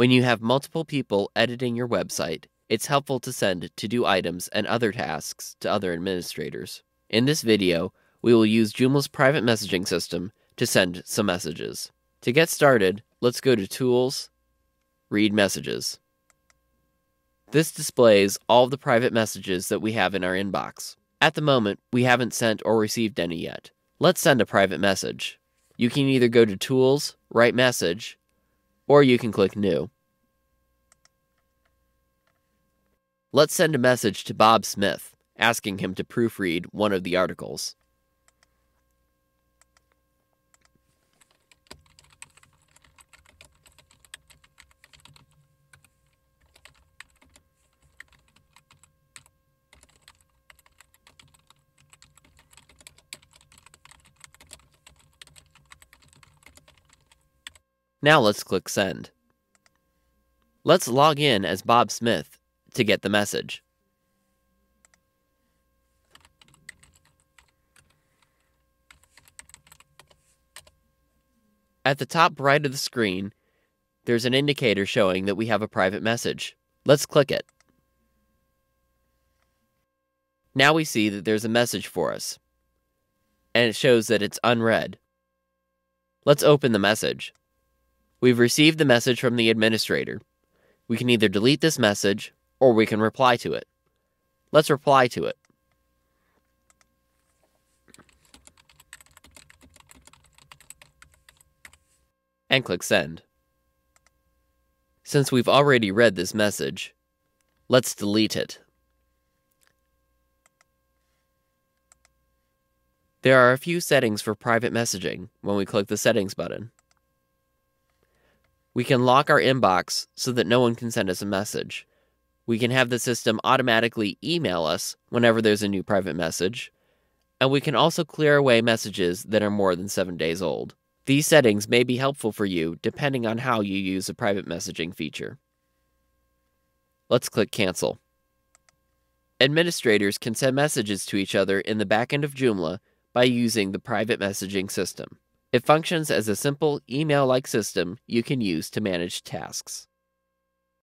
When you have multiple people editing your website, it's helpful to send to-do items and other tasks to other administrators. In this video, we will use Joomla's private messaging system to send some messages. To get started, let's go to Tools, Read Messages. This displays all the private messages that we have in our inbox. At the moment, we haven't sent or received any yet. Let's send a private message. You can either go to Tools, Write Message, or you can click New. Let's send a message to Bob Smith, asking him to proofread one of the articles. Now let's click Send. Let's log in as Bob Smith to get the message. At the top right of the screen, there's an indicator showing that we have a private message. Let's click it. Now we see that there's a message for us, and it shows that it's unread. Let's open the message. We've received the message from the administrator. We can either delete this message or we can reply to it. Let's reply to it. And click Send. Since we've already read this message, let's delete it. There are a few settings for private messaging when we click the Settings button. We can lock our inbox so that no one can send us a message. We can have the system automatically email us whenever there's a new private message. And we can also clear away messages that are more than seven days old. These settings may be helpful for you depending on how you use the private messaging feature. Let's click Cancel. Administrators can send messages to each other in the backend of Joomla by using the private messaging system. It functions as a simple email like system you can use to manage tasks.